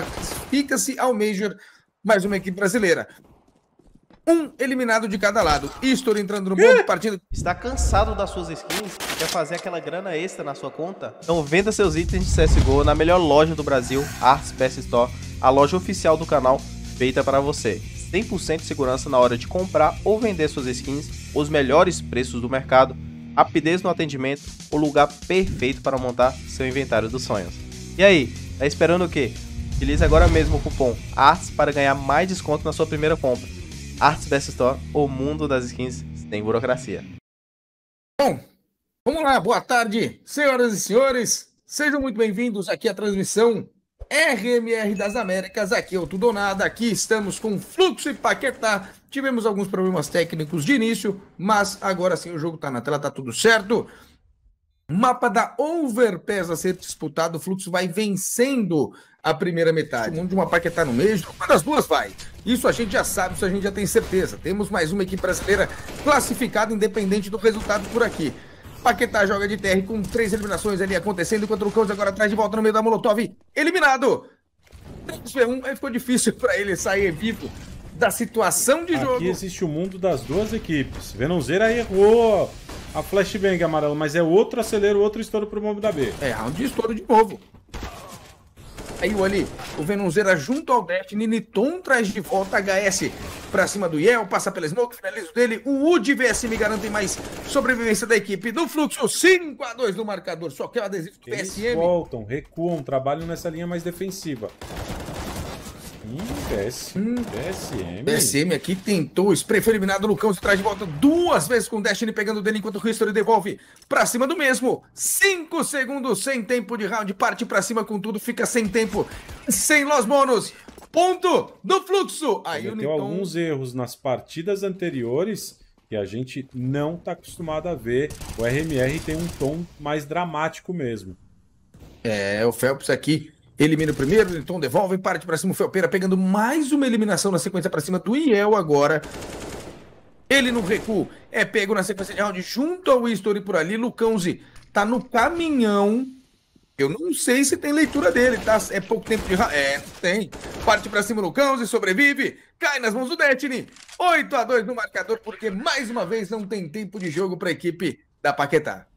classifica-se ao Major mais uma equipe brasileira. Um eliminado de cada lado. Istor entrando no mundo, partindo. Está cansado das suas skins? Quer fazer aquela grana extra na sua conta? Então venda seus itens de CSGO na melhor loja do Brasil, Arts Best Store, a loja oficial do canal, feita para você. 100% de segurança na hora de comprar ou vender suas skins, os melhores preços do mercado, rapidez no atendimento, o lugar perfeito para montar seu inventário dos sonhos. E aí, tá esperando o quê? Utilize agora mesmo o cupom ARTS para ganhar mais desconto na sua primeira compra. Arts Best Store, o mundo das skins sem burocracia. Bom, vamos lá, boa tarde, senhoras e senhores. Sejam muito bem-vindos aqui à transmissão RMR das Américas, aqui é o Tudo ou Nada, aqui estamos com Fluxo e Paquetá. Tivemos alguns problemas técnicos de início, mas agora sim o jogo está na tela, está tudo certo. Mapa da Overpass a ser disputado, o fluxo vai vencendo a primeira metade. O mundo de uma paquetá no meio, uma das duas vai. Isso a gente já sabe, isso a gente já tem certeza. Temos mais uma equipe brasileira classificada, independente do resultado por aqui. Paquetá joga de TR com três eliminações ali acontecendo, enquanto o Campos agora atrás de volta no meio da Molotov, eliminado! 3x1, aí ficou difícil para ele sair vivo da situação de Aqui jogo. Aqui existe o mundo das duas equipes. Venonzeira errou a flashbang amarela, mas é outro acelero, outro estouro pro bombo da B. É, round é de estouro de novo. Aí o ali, o Venonzeira junto ao Dash, Niniton traz de volta HS pra cima do Yel, passa pela Smoke, finaliza o dele, o Wood VSM garante mais sobrevivência da equipe do fluxo, 5x2 no marcador, só que é o adesivo do Eles voltam, recuam, trabalham nessa linha mais defensiva. PSM. PSM. PSM aqui tentou. Spray foi eliminado. Lucão se traz de volta duas vezes com o Destiny pegando dele enquanto o History devolve pra cima do mesmo. Cinco segundos sem tempo de round. Parte pra cima com tudo. Fica sem tempo. Sem Los Monos. Ponto do fluxo. Aí Ele o alguns erros nas partidas anteriores que a gente não tá acostumado a ver. O RMR tem um tom mais dramático mesmo. É, o Phelps aqui Elimina o primeiro, então devolve, parte para cima o Felpeira, pegando mais uma eliminação na sequência para cima do Iel agora. Ele no recuo é pego na sequência de round junto ao History por ali. Lucãozi tá no caminhão. Eu não sei se tem leitura dele, tá? É pouco tempo de É, tem. Parte para cima Lucãozi, sobrevive. Cai nas mãos do Detini, 8 a 2 no marcador, porque mais uma vez não tem tempo de jogo para equipe da Paquetá.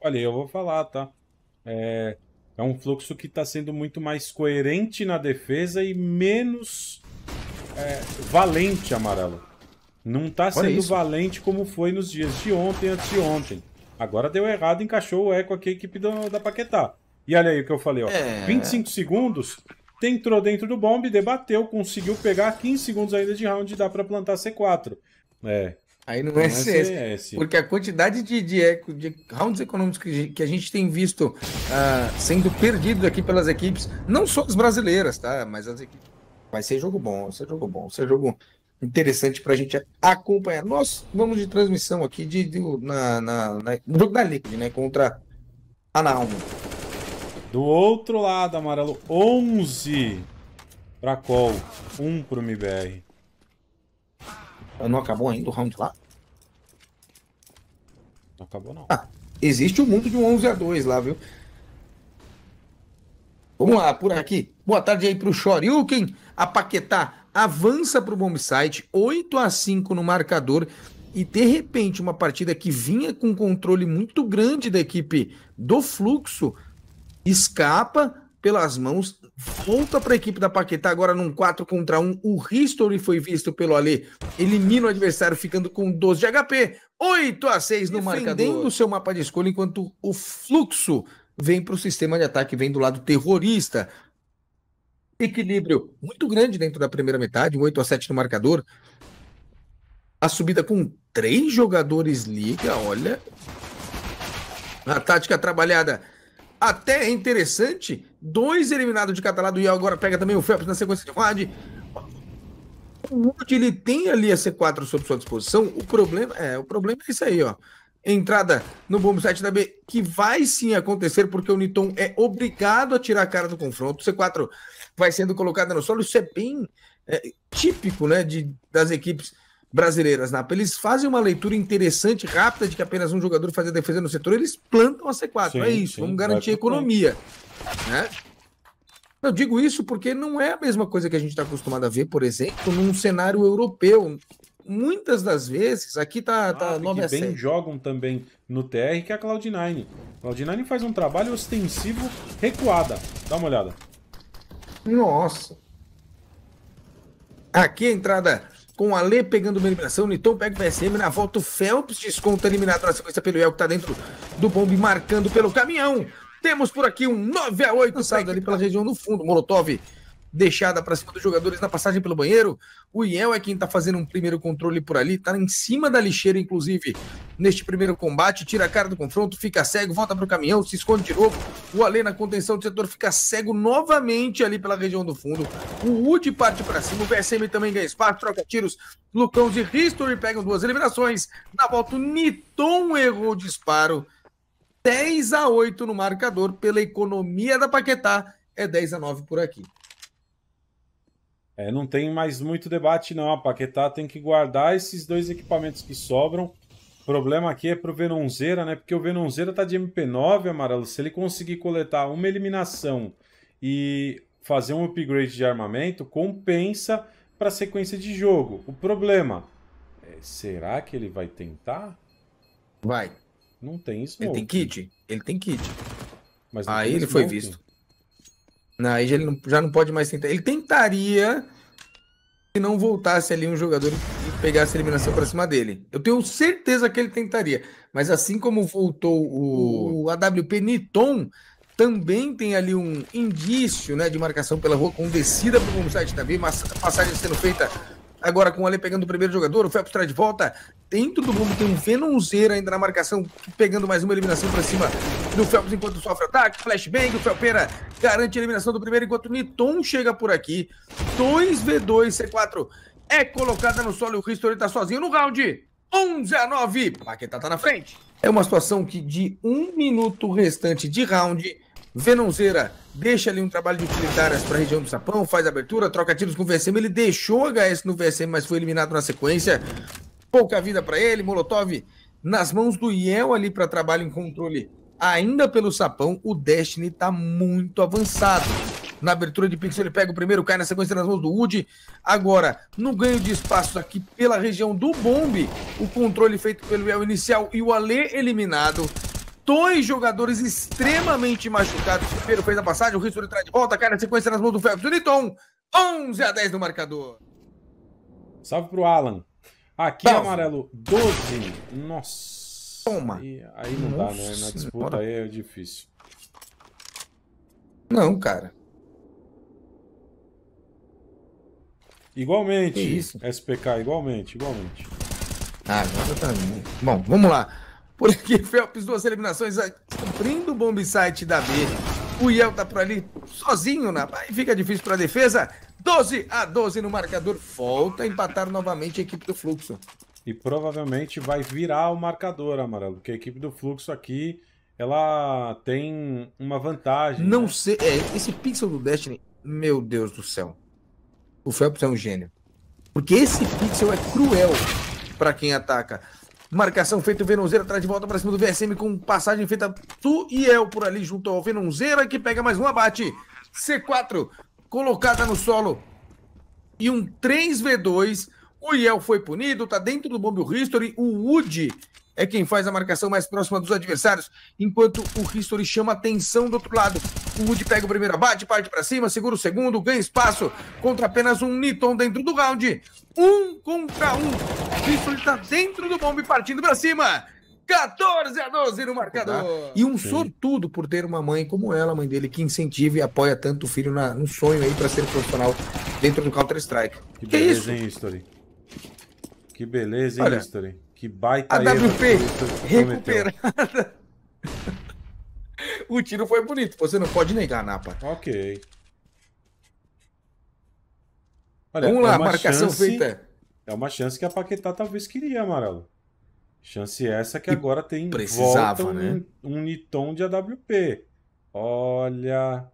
Olha, eu vou falar, tá? É, é um fluxo que está sendo muito mais coerente na defesa e menos é, valente, amarelo. Não está sendo valente como foi nos dias de ontem, antes de ontem. Agora deu errado, encaixou o eco aqui a equipe do, da Paquetá. E olha aí o que eu falei, ó. É... 25 segundos, entrou dentro do bombe, debateu, conseguiu pegar 15 segundos ainda de round e dá para plantar C4. É, Aí não, é, é, é CS, Porque a quantidade de, de, de rounds econômicos que, que, a gente tem visto uh, sendo perdido aqui pelas equipes, não só as brasileiras, tá? Mas as equipes. Vai ser jogo bom, vai ser jogo bom, vai ser jogo interessante para a gente acompanhar. Nós vamos de transmissão aqui de, de na, na, na, no jogo da Liquid, né? Contra a Naomi. Do outro lado, amarelo, 11 para Call, 1 para o MBR. Não acabou ainda o round lá? Não acabou não. Ah, existe o um mundo de um 11 a 2 lá, viu? Vamos lá, por aqui. Boa tarde aí pro Shoryuken. A Paquetá avança pro bomb site, 8 a 5 no marcador. E de repente, uma partida que vinha com controle muito grande da equipe do fluxo escapa pelas mãos, volta para a equipe da Paquetá, agora num 4 contra 1. O History foi visto pelo Alê, elimina o adversário ficando com 12 de HP, 8 a 6 no Defendendo marcador. Defendendo o seu mapa de escolha, enquanto o fluxo vem para o sistema de ataque, vem do lado terrorista. Equilíbrio muito grande dentro da primeira metade, um 8 a 7 no marcador. A subida com três jogadores liga, olha. A tática trabalhada até é interessante, dois eliminados de Catalado e agora pega também o Phelps na sequência de Ward. O Wood, ele tem ali a C4 sob sua disposição. O problema é, o problema é isso aí, ó. Entrada no bombo 7 da B, que vai sim acontecer, porque o Niton é obrigado a tirar a cara do confronto. C4 vai sendo colocada no solo, isso é bem é, típico, né, de, das equipes brasileiras, Napa, eles fazem uma leitura interessante, rápida, de que apenas um jogador faz defesa no setor, eles plantam a C4. É sim, é isso, sim, vamos garantir a economia. Né? Eu digo isso porque não é a mesma coisa que a gente está acostumado a ver, por exemplo, num cenário europeu. Muitas das vezes, aqui tá, ah, tá 9 a 7. bem jogam também no TR, que é a Cloud9. Cloud9 faz um trabalho ostensivo recuada. Dá uma olhada. Nossa. Aqui a entrada com a Lê pegando uma eliminação, Niton pega o PSM, na volta o Phelps desconta eliminado na sequência pelo El, que tá dentro do bombe, marcando pelo caminhão. Temos por aqui um 9 a 8 saído ali pela região no fundo. Molotov deixada para cima dos jogadores na passagem pelo banheiro. O Iel é quem está fazendo um primeiro controle por ali, está em cima da lixeira, inclusive, neste primeiro combate. Tira a cara do confronto, fica cego, volta para o caminhão, se esconde de novo. O Alê na contenção do setor fica cego novamente ali pela região do fundo. O Udi parte para cima, o VSM também ganha espaço, troca tiros. Lucão de History pega duas eliminações. Na volta, o Niton errou o disparo. 10 a 8 no marcador pela economia da Paquetá, é 10 a 9 por aqui. É, não tem mais muito debate, não. A Paquetá tem que guardar esses dois equipamentos que sobram. O problema aqui é pro Venonzeira, né? Porque o Venonzeira tá de MP9, amarelo. Se ele conseguir coletar uma eliminação e fazer um upgrade de armamento, compensa para a sequência de jogo. O problema é, será que ele vai tentar? Vai. Não tem smoke. Ele tem kit. Ele tem kit. Mas Aí tem ele foi visto. Não, né? aí já ele não, já não pode mais tentar. Ele tentaria se não voltasse ali um jogador e pegasse a eliminação para cima dele. Eu tenho certeza que ele tentaria. Mas assim como voltou o, o AWP Niton, também tem ali um indício né, de marcação pela rua com descida para o site também, mas passagem sendo feita Agora com o Ale pegando o primeiro jogador, o Felps traz de volta. Dentro do grupo tem um Venonzeiro ainda na marcação, pegando mais uma eliminação para cima do Felps enquanto sofre ataque. Flashbang, o Felpera garante a eliminação do primeiro, enquanto o Niton chega por aqui. 2v2, C4 é colocada no solo e o History tá sozinho no round. 11 a 9, Paquetá tá na frente. É uma situação que de um minuto restante de round Venonzeira deixa ali um trabalho de utilitárias para a região do Sapão, faz abertura, troca tiros com o VSM. Ele deixou HS no VSM, mas foi eliminado na sequência. Pouca vida para ele. Molotov nas mãos do Yel ali para trabalho em controle. Ainda pelo Sapão, o Destiny está muito avançado. Na abertura de Pixel, ele pega o primeiro, cai na sequência nas mãos do Wood. Agora, no ganho de espaço aqui pela região do Bombe, o controle feito pelo Iel inicial e o Ale eliminado dois jogadores extremamente machucados. O primeiro fez a passagem, o Ristori traz de volta, cara, sequência nas mãos do Phelps. Uniton, 11 a 10 no marcador. Salve pro Alan. Aqui, Nossa. amarelo, 12. Nossa. Toma. Aí, aí não Nossa. dá, né? Na disputa aí é difícil. Não, cara. Igualmente. SPK, igualmente, igualmente. Ah, agora tá. Bom, vamos lá. Por aqui, Felps, duas eliminações, ah, cumprindo o bomb site da B. O Yel tá por ali sozinho, na né, e fica difícil para defesa. 12 a 12 no marcador. Volta a empatar novamente a equipe do Fluxo. E provavelmente vai virar o marcador, Amarelo, porque a equipe do Fluxo aqui, ela tem uma vantagem. Não né? sei, é, esse pixel do Destiny, meu Deus do céu. O Felps é um gênio. Porque esse pixel é cruel para quem ataca. Marcação feita o Venonzeira, traz de volta para cima do VSM com passagem feita tu e eu por ali junto ao Venonzeira que pega mais um abate. C4 colocada no solo e um 3v2. O Yel foi punido, tá dentro do Bomb History. O Woody é quem faz a marcação mais próxima dos adversários, enquanto o History chama atenção do outro lado. O Wood pega o primeiro abate, parte para cima, segura o segundo, ganha espaço contra apenas um Niton dentro do round. Um contra um. O History está dentro do bombe partindo para cima. 14 a 12 no marcador. E um Sim. sortudo por ter uma mãe como ela, a mãe dele, que incentiva e apoia tanto o filho na, no sonho aí para ser profissional dentro do Counter-Strike. Que, que é beleza, é isso? hein, History? Que beleza, hein, Olha, History? Que baita A WP recuperada. o tiro foi bonito, você não pode negar, Napa. Ok. Olha, Vamos é lá, marcação chance, feita. É uma chance que a Paquetá talvez queria, Amarelo. Chance essa que e agora tem precisava, né? um, um Niton de AWP. Olha,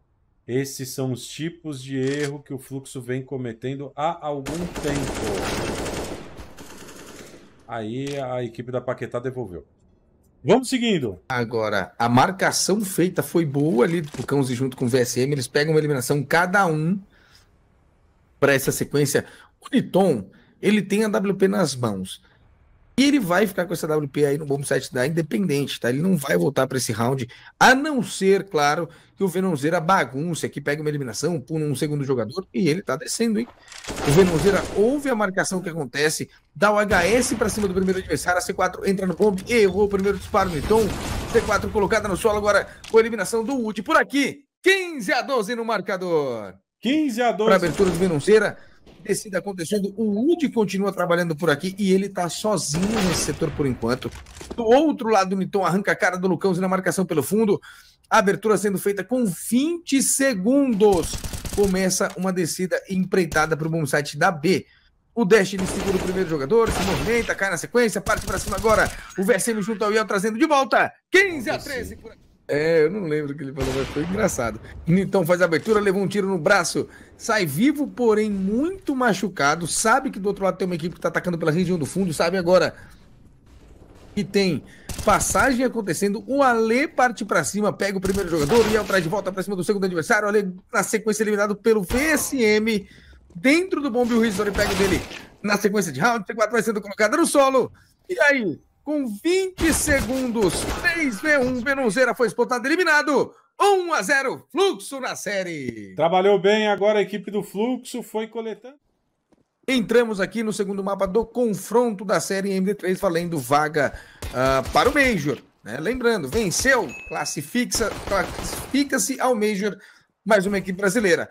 esses são os tipos de erro que o fluxo vem cometendo há algum tempo. Aí a equipe da Paquetá devolveu. Vamos seguindo. Agora, a marcação feita foi boa ali do Tucãozinho junto com o VSM. Eles pegam uma eliminação cada um para essa sequência. O Niton, ele tem a WP nas mãos. E ele vai ficar com essa WP aí no bom site da Independente, tá? Ele não vai voltar para esse round, a não ser, claro, que o Venonzeira bagunça, que pega uma eliminação, pula um segundo jogador e ele tá descendo, hein? O Venonzeira ouve a marcação que acontece, dá o HS para cima do primeiro adversário, a C4 entra no bomb, errou o primeiro disparo então C4 colocada no solo agora com a eliminação do Wood. Por aqui, 15 a 12 no marcador. 15 a 12. Pra abertura do Venonzeira descida acontecendo. O Woody continua trabalhando por aqui e ele tá sozinho nesse setor por enquanto. Do outro lado, o Niton arranca a cara do Lucão na marcação pelo fundo. A abertura sendo feita com 20 segundos. Começa uma descida empreitada para o bom site da B. O Dash ele segura o primeiro jogador, se movimenta, cai na sequência, parte para cima agora. O VSM junto ao Iel trazendo de volta. 15 a 13 por aqui. É, eu não lembro o que ele falou, mas foi engraçado. Então faz a abertura, levou um tiro no braço, sai vivo, porém muito machucado. Sabe que do outro lado tem uma equipe que está atacando pela região do fundo, sabe agora que tem passagem acontecendo. O Ale parte para cima, pega o primeiro jogador e é traz de volta para cima do segundo adversário. O Ale, na sequência, eliminado pelo VSM. Dentro do bombe, o ele pega dele na sequência de round. c 4 vai sendo colocado no solo. E aí? com 20 segundos. 3v1, Benonzeira foi espotado, eliminado. 1 a 0 Fluxo na série. Trabalhou bem agora a equipe do Fluxo, foi coletando. Entramos aqui no segundo mapa do confronto da série MD3, valendo vaga uh, para o Major. Né? Lembrando, venceu, classifica-se classifica ao Major, mais uma equipe brasileira.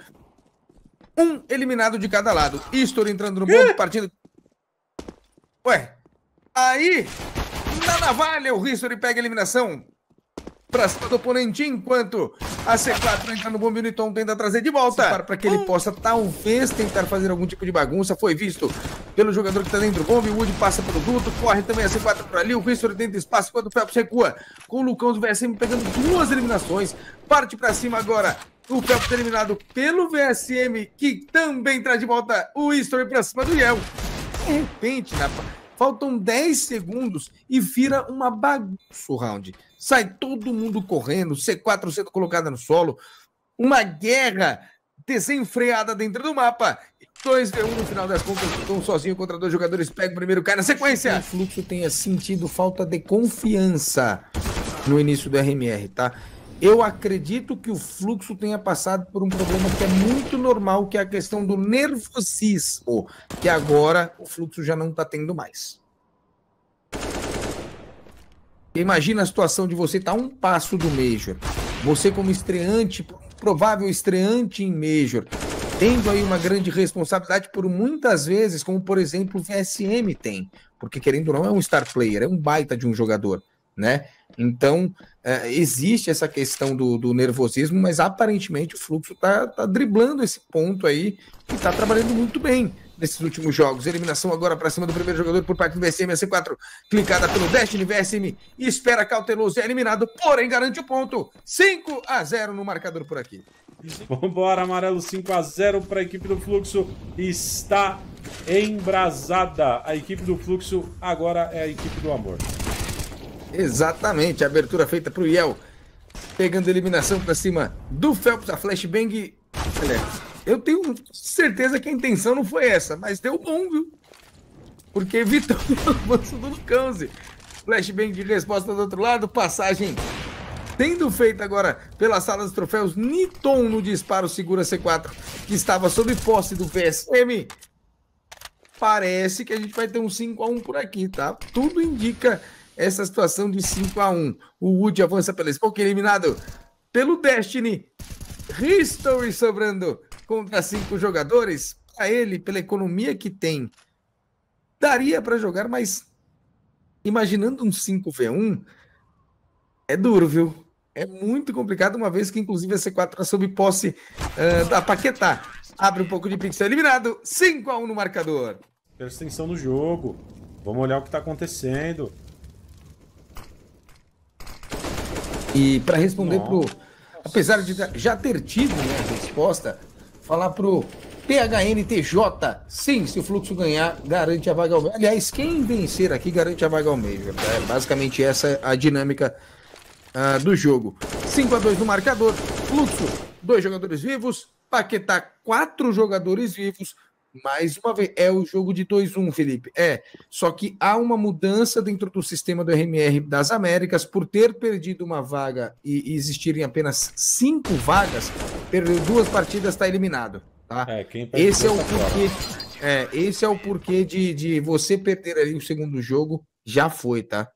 Um eliminado de cada lado. Istor entrando no que? partindo. Ué, aí na navalha, o History pega a eliminação para cima do oponente, enquanto a C4 entra no bom Newton tenta trazer de volta para que ele possa talvez tentar fazer algum tipo de bagunça. Foi visto pelo jogador que está dentro do bombe, Wood passa pelo duto, corre também a C4 por ali, o History tenta espaço enquanto o Phelps recua, com o Lucão do VSM pegando duas eliminações, parte para cima agora. O Phelps terminado pelo VSM, que também traz de volta o History para cima do Yel. De repente, na Faltam 10 segundos e vira uma bagunça o round. Sai todo mundo correndo, C4 sendo colocada no solo. Uma guerra desenfreada dentro do mapa. 2v1 no final das contas, estão sozinho contra dois jogadores, pega o primeiro cara na sequência. O fluxo tenha sentido falta de confiança no início do RMR, tá? Eu acredito que o fluxo tenha passado por um problema que é muito normal, que é a questão do nervosismo, que agora o fluxo já não está tendo mais. Imagina a situação de você estar tá um passo do Major. Você como estreante, provável estreante em Major, tendo aí uma grande responsabilidade por muitas vezes, como por exemplo o VSM tem. Porque querendo ou não, é um star player, é um baita de um jogador né? Então, é, existe essa questão do, do, nervosismo, mas aparentemente o fluxo está tá driblando esse ponto aí e está trabalhando muito bem nesses últimos jogos. Eliminação agora para cima do primeiro jogador por parte do VSM, C4 clicada pelo Destiny, VSM espera cauteloso, é eliminado, porém garante o ponto. 5 a 0 no marcador por aqui. Vambora, amarelo 5 a 0 para a equipe do Fluxo. Está embrasada. A equipe do Fluxo agora é a equipe do Amor. Exatamente, abertura feita para o Yel, pegando eliminação para cima do Phelps, a flashbang. Olha, eu tenho certeza que a intenção não foi essa, mas deu bom, viu? Porque evitou o avanço do Lucanze. Flashbang de resposta do outro lado, passagem tendo feita agora pela sala dos troféus, Niton no disparo segura C4, que estava sob posse do PSM. Parece que a gente vai ter um 5 a 1 por aqui, tá? Tudo indica essa situação de 5 a 1 O Wood avança pela Spoke, é eliminado pelo Destiny. History sobrando contra cinco jogadores. Para ele, pela economia que tem, daria para jogar, mas imaginando um 5v1, é duro, viu? É muito complicado, uma vez que inclusive a C4 está sob posse uh, da Paquetá. Abre um pouco de pixel, eliminado. 5 x 1 no marcador. Presta atenção no jogo. Vamos olhar o que está acontecendo. E para responder Nossa. pro. Apesar de já ter tido né, a resposta, falar pro PHNTJ, sim, se o fluxo ganhar, garante a vaga ao Aliás, quem vencer aqui garante a vaga ao meio. É basicamente essa a dinâmica uh, do jogo. 5 a 2 no marcador, fluxo, dois jogadores vivos, Paquetá, quatro jogadores vivos, mais uma vez, é o jogo de 2-1, Felipe. É, só que há uma mudança dentro do sistema do RMR das Américas, por ter perdido uma vaga e, existirem apenas cinco vagas, perdeu duas partidas, está eliminado. Tá? É, esse, é o tá porquê, é, esse é o porquê de, de você perder ali o segundo jogo, já foi, tá?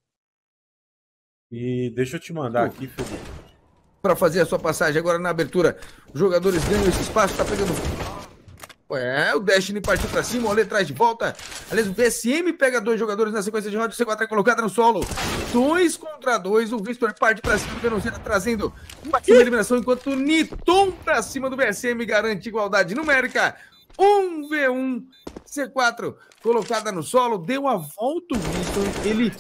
E deixa eu te mandar aqui, Felipe. Para fazer a sua passagem agora na abertura, os jogadores ganham esse espaço, tá pegando é, o Destiny partiu pra cima, o Ale traz de volta. Aliás, o VSM pega dois jogadores na sequência de rodas O C4 é colocado no solo. Dois contra dois. O Victor parte pra cima do Venusina, trazendo uma eliminação, enquanto o Niton pra cima do VSM garante igualdade numérica. 1v1. C4 colocada no solo. Deu a volta o Victor. Ele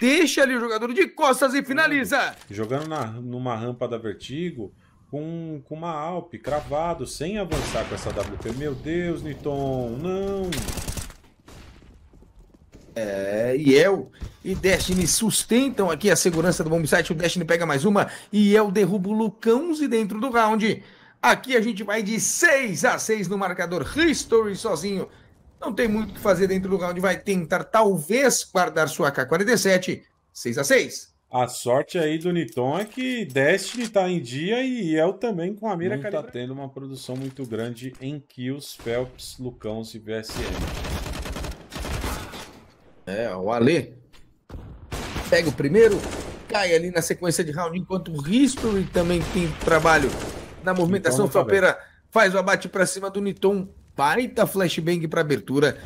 deixa ali o jogador de costas e finaliza. Jogando na, numa rampa da Vertigo, com, com uma Alp cravado, sem avançar com essa WP. Meu Deus, Niton, não! É, e El e Destiny sustentam aqui a segurança do bombsite. O Destiny pega mais uma e El derruba o Lucãozi dentro do round. Aqui a gente vai de 6 a 6 no marcador History sozinho. Não tem muito o que fazer dentro do round. Vai tentar, talvez, guardar sua K-47. 6 a 6 a sorte aí do Niton é que Destiny tá em dia e eu também com a mira Não calibra... tá tendo uma produção muito grande em kills, Phelps, Lucão e VSM. É, o Ale pega o primeiro, cai ali na sequência de round, enquanto o History também tem trabalho na movimentação. Então, Fapeira faz o abate para cima do Niton, baita flashbang para abertura.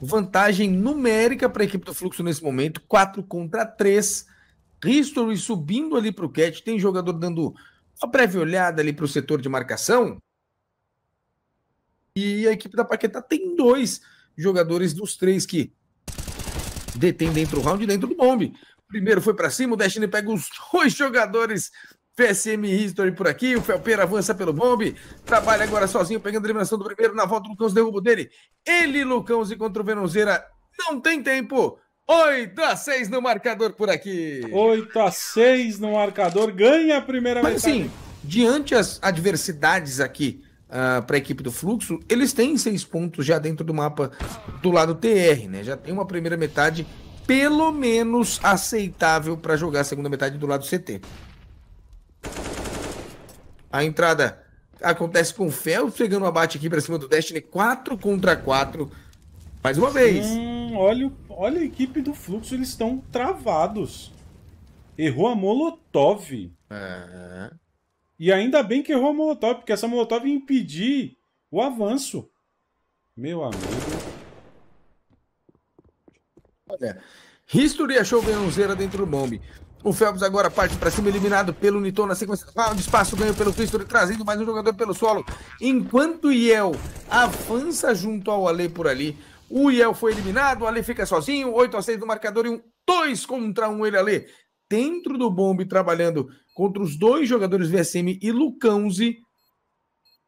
Vantagem numérica para a equipe do Fluxo nesse momento, 4 contra 3 history subindo ali para o catch, tem jogador dando uma breve olhada ali para o setor de marcação. E a equipe da Paquetá tem dois jogadores dos três que detém dentro do round e dentro do bombe. Primeiro foi para cima, o Destiny pega os dois jogadores PSM History por aqui, o Felpeira avança pelo bombe, trabalha agora sozinho, pegando a eliminação do primeiro, na volta o Lucão derruba dele. Ele, Lucão, se contra o Venonzeira, não tem tempo 8 a 6 no marcador por aqui. 8 a 6 no marcador, ganha a primeira Mas, metade. Mas assim, diante as adversidades aqui uh, ah, para a equipe do Fluxo, eles têm seis pontos já dentro do mapa do lado TR, né? Já tem uma primeira metade pelo menos aceitável para jogar a segunda metade do lado CT. A entrada acontece com o Fel pegando o um abate aqui para cima do Destiny, 4 contra 4. Mais uma vez. Hum olha, olha a equipe do Fluxo, eles estão travados. Errou a Molotov. É. E ainda bem que errou a Molotov, porque essa Molotov ia impedir o avanço. Meu amigo. Olha, History achou Venonzeira dentro do bombe. O Phelps agora parte para cima, eliminado pelo Niton na sequência. Round de espaço ganho pelo History, trazendo mais um jogador pelo solo. Enquanto Yel avança junto ao Ale por ali. O Iel foi eliminado, o Ale fica sozinho, 8 a 6 no marcador e um 2 contra 1 um, ele ali Dentro do bombe, trabalhando contra os dois jogadores VSM e Lucãozi.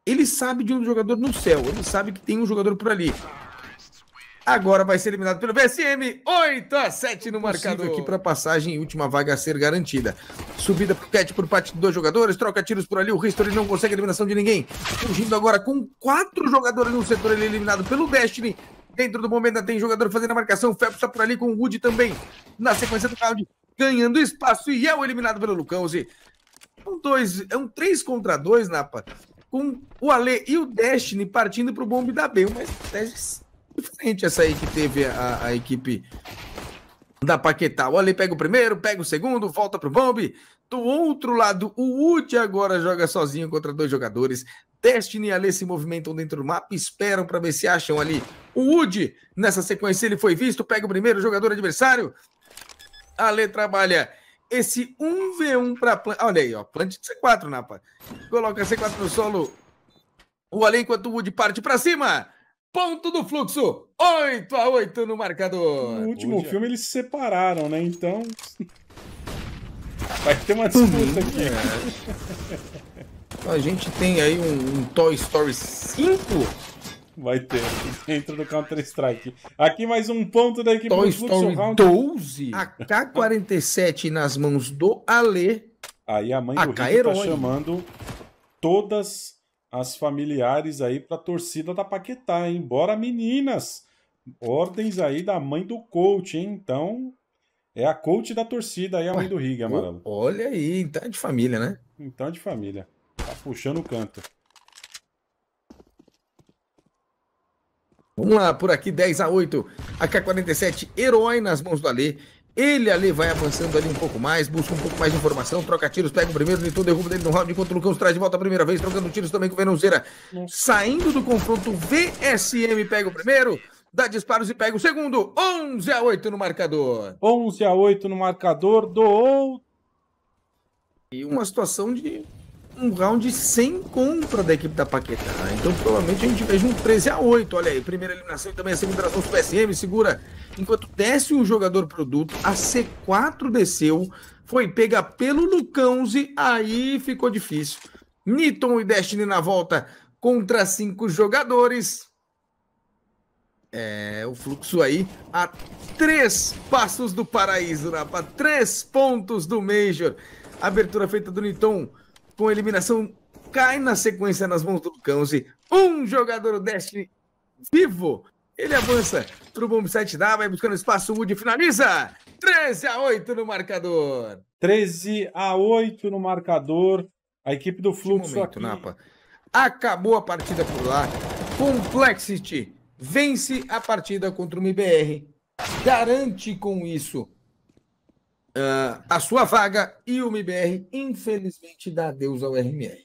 Ele sabe de um jogador no céu, ele sabe que tem um jogador por ali. Agora vai ser eliminado pelo VSM, 8 a 7 no marcador aqui para passagem e última vaga a ser garantida. Subida pro Cat por parte de dois jogadores, troca tiros por ali, o Ristori não consegue eliminação de ninguém. Fugindo agora com quatro jogadores no setor, ele é eliminado pelo Destiny, Dentro do momento tem jogador fazendo a marcação. O está por ali com o Wood também. Na sequência do round, ganhando espaço. E é o eliminado pelo Lucão. -se. É um dois, é um 3 contra 2, Napa. Com o Ale e o Destiny partindo para o bombe da B. Uma estratégia diferente essa aí que teve a, a equipe da Paquetá. O Ale pega o primeiro, pega o segundo, volta pro bombe. Do outro lado, o Wood agora joga sozinho contra dois jogadores. Destiny e Alê se movimentam dentro do mapa, esperam para ver se acham ali o Woody. Nessa sequência ele foi visto, pega o primeiro jogador adversário. Alê trabalha esse 1v1 para Plant. Olha aí, ó, Plant C4, Napa. Coloca C4 no solo. O Alê enquanto o Woody parte para cima. Ponto do fluxo, 8 a 8 no marcador. No último Woody. filme eles se separaram, né? Então... Vai ter uma uhum. disputa aqui. É. Então, a gente tem aí um, um Toy Story 5? Vai ter, dentro do Counter-Strike. Aqui mais um ponto da equipe Toy do Story Round. 12? AK-47 nas mãos do Ale. Aí a mãe do Rick tá chamando todas as familiares aí pra torcida da Paquetá, hein? Bora, meninas! Ordens aí da mãe do coach, hein? Então, é a coach da torcida aí, a mãe do Riga, Amaral Olha aí, então é de família, né? Então é de família puxando o canto. Vamos lá, por aqui 10 a 8. AK-47, herói nas mãos do Ale. Ele ali vai avançando ali um pouco mais, busca um pouco mais de informação, troca tiros, pega o primeiro, Litor derruba dele no round, enquanto o Lucão traz de volta a primeira vez, trocando tiros também com o Venonzeira. Saindo do confronto, VSM pega o primeiro, dá disparos e pega o segundo. 11 a 8 no marcador. 11 a 8 no marcador doou E uma situação de um round sem contra da equipe da Paquetá. Então provavelmente a gente veja um 13 a 8. Olha aí, primeira eliminação e também a segunda eliminação do PSM, segura. Enquanto desce o jogador produto, a C4 desceu, foi pega pelo Lucãozi, aí ficou difícil. Niton e Destiny na volta contra cinco jogadores. É, o fluxo aí a três passos do paraíso, rapaz. Três pontos do Major. Abertura feita do Niton com eliminação, cai na sequência nas mãos do Lucãozi. Um jogador deste vivo. Ele avança para o bomb 7 dá vai buscando espaço, o Wood finaliza. 13 a 8 no marcador. 13 a 8 no marcador. A equipe do Fluxo momento, aqui. Napa. Acabou a partida por lá. Complexity vence a partida contra o MBR. Garante com isso uh, a sua vaga e o MBR, infelizmente, dá adeus ao RMR.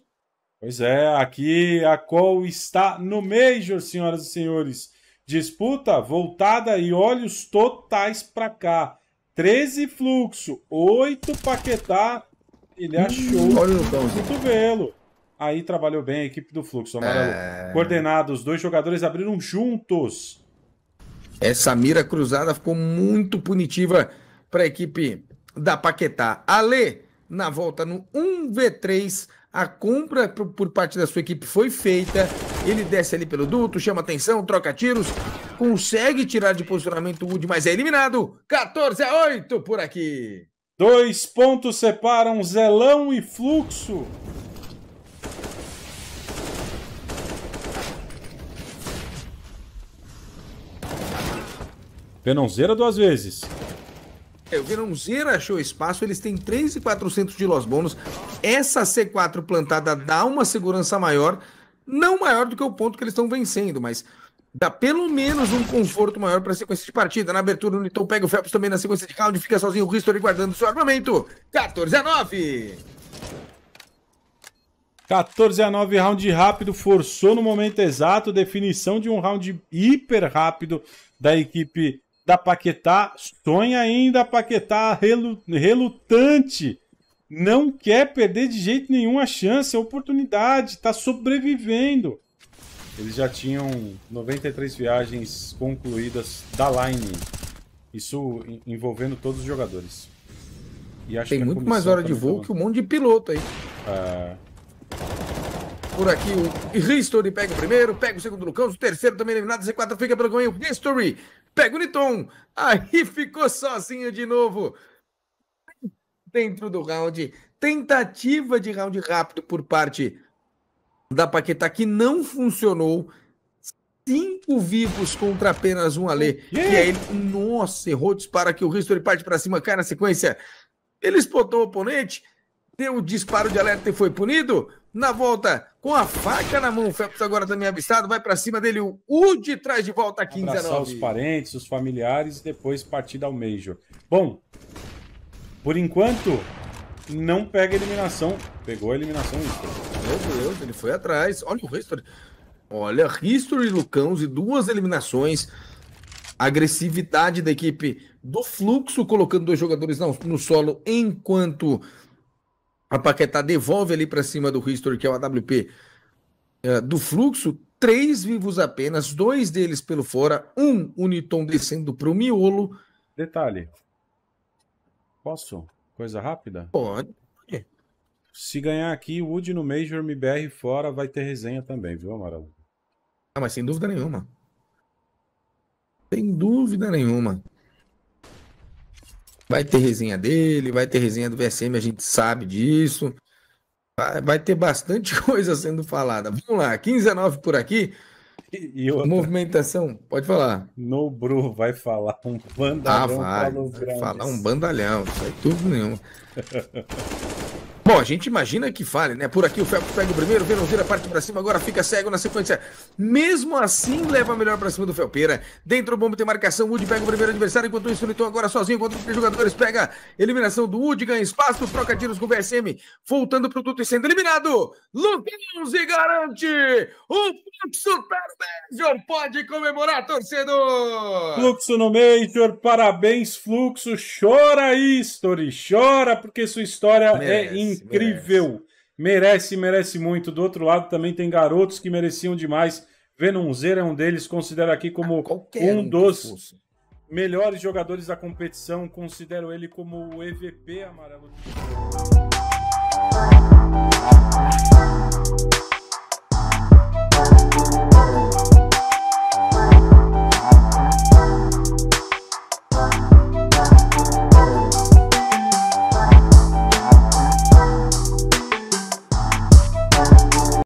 Pois é, aqui a Col está no Major, senhoras e senhores. Disputa voltada e olhos totais para cá. 13 fluxo, 8 Paquetá. Ele achou olha o cotovelo. Aí trabalhou bem a equipe do fluxo, amarelo. É... os dois jogadores abriram juntos. Essa mira cruzada ficou muito punitiva para a equipe da Paquetá. Ale, na volta no 1v3, a compra por, parte da sua equipe foi feita. Ele desce ali pelo duto, chama atenção, troca tiros, consegue tirar de posicionamento o Wood, mas é eliminado. 14 a 8 por aqui. Dois pontos separam Zelão e Fluxo. Penãozeira duas vezes. É, o Verãozeiro achou espaço, eles têm 3,400 de los bônus. Essa C4 plantada dá uma segurança maior, não maior do que o ponto que eles estão vencendo, mas dá pelo menos um conforto maior para a sequência de partida. Na abertura, o Nitão pega o Phelps também na sequência de round, fica sozinho o Ristori guardando seu armamento. 14 a 9! 14 a 9, round rápido, forçou no momento exato, definição de um round hiper rápido da equipe da Paquetá sonha ainda a Paquetá relutante, não quer perder de jeito nenhum a chance, a oportunidade, está sobrevivendo. Eles já tinham 93 viagens concluídas da Line, isso envolvendo todos os jogadores. Tem muito mais hora de voo falando. Tá que um monte de piloto aí. É... Por aqui o History pega o primeiro, pega o segundo no canto, o terceiro também eliminado, Z4 fica pelo ganho. History pega o Niton. Aí ficou sozinho de novo. Dentro do round, tentativa de round rápido por parte da Paquetá que não funcionou. Cinco vivos contra apenas um Alê. Yeah. E aí, nossa, errou dispara que o Risto ele parte para cima, cai na sequência. Ele espotou o oponente, deu o disparo de alerta e foi punido. Na volta, com a faca na mão. O Felps agora também avistado, vai para cima dele. O Ud traz de volta 15 a 9. os parentes, os familiares e depois partida ao Major. Bom, por enquanto, não pega a eliminação. Pegou a eliminação. Meu Deus, ele foi atrás. Olha o History. Olha, History Lucãos e duas eliminações. agressividade da equipe do fluxo, colocando dois jogadores no solo enquanto a Paquetá devolve ali para cima do History, que é o AWP eh, do fluxo, três vivos apenas, dois deles pelo fora, um Uniton descendo para o miolo. Detalhe. Posso? Coisa rápida? Pode. Se ganhar aqui, Wood no Major, MBR fora, vai ter resenha também, viu, Amaral? Ah, mas sem dúvida nenhuma. Sem dúvida nenhuma. Vai ter resenha dele, vai ter resenha do VSM, a gente sabe disso. Vai, vai ter bastante coisa sendo falada. Vamos lá, 15 a 9 por aqui. E, outra, Movimentação, pode falar. No Bru vai falar um ah, bandalhão. Ah, vai, falar um bandalhão, isso sai tudo nenhum. Bom, a gente imagina que fale, né? Por aqui o Felps pega o primeiro, vira parte para cima, agora fica cego na sequência. Mesmo assim, leva melhor para cima do Felpeira. Dentro do bombo tem marcação, Wood pega o primeiro adversário, enquanto o ele agora sozinho contra os jogadores. Pega eliminação do Wood, ganha espaço, troca tiros com o VSM, voltando para o Tuto e sendo eliminado. Lucas e garante o Fluxo Major. Pode comemorar, torcedor! Fluxo no Major, parabéns, Fluxo. Chora, History, chora, porque sua história é, é incrível incrível. Merece. merece. muito. Do outro lado também tem garotos que mereciam demais. Venonzeira é um deles, considero aqui como ah, um, um dos melhores jogadores da competição. Considero ele como o EVP amarelo.